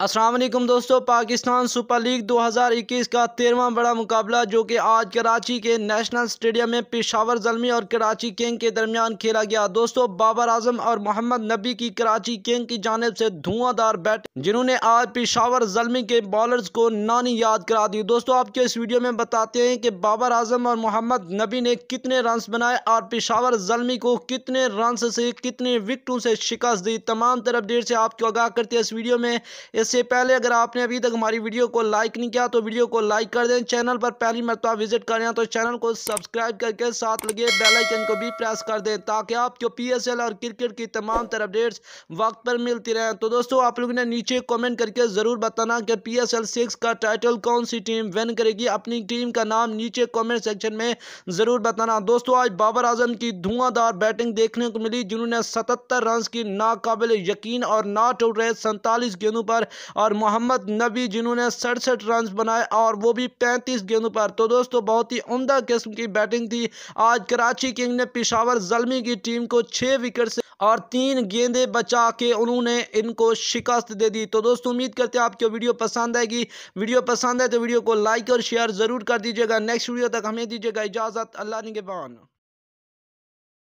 असलम दोस्तों Pakistan super league 2021 का तेरहवा बड़ा मुकाबला जो कि आज कराची के नेशनल स्टेडियम में पेशावर जलमी और कराची किंग के दरमियान खेला गया दोस्तों बाबर आजम और मोहम्मद नबी की कराची किंग की जानब से धुआंधार बैट जिन्होंने आज पेशावर जलमी के बॉलर्स को नानी याद करा दी दोस्तों आपके इस वीडियो में बताते हैं कि बाबर आजम और मोहम्मद नबी ने कितने रन बनाए और पेशावर जलमी को कितने रन से कितने विकटों से शिकस्त दी तमाम तरफ देर से आपको आगाह करते इस वीडियो में इस से पहले अगर आपने अभी तक हमारी वीडियो को लाइक नहीं किया तो वीडियो को लाइक कर दें चैनल पर पहली मरतबा विजिट कर रहे हैं तो चैनल को सब्सक्राइब करके साथ लगे बेलाइकन को भी प्रेस कर दें ताकि आपको पी एस एल और क्रिकेट की तमाम तरह अपडेट्स वक्त पर मिलती रहें तो दोस्तों आप लोगों ने नीचे कॉमेंट करके ज़रूर बताना कि पी एस एल सिक्स का टाइटल कौन सी टीम विन करेगी अपनी टीम का नाम नीचे कॉमेंट सेक्शन में ज़रूर बताना दोस्तों आज बाबर आजम की धुआंधार बैटिंग देखने को मिली जिन्होंने सतहत्तर रन की नाकबिल यकीन और नॉट आउट रहे सैंतालीस गेंदों पर और मोहम्मद नबी जिन्होंने सड़सठ रन बनाए और वो भी पैंतीस गेंदों पर तो दोस्तों बहुत ही उमदा किस्म की बैटिंग थी आज कराची किंग ने पिशावर जलमी की टीम को छः विकेट से और तीन गेंदे बचा के उन्होंने इनको शिकस्त दे दी तो दोस्तों उम्मीद करते हैं आपको वीडियो पसंद आएगी वीडियो पसंद है तो वीडियो को लाइक और शेयर ज़रूर कर दीजिएगा नेक्स्ट वीडियो तक हमें दीजिएगा इजाज़त अल्लाह निगेबान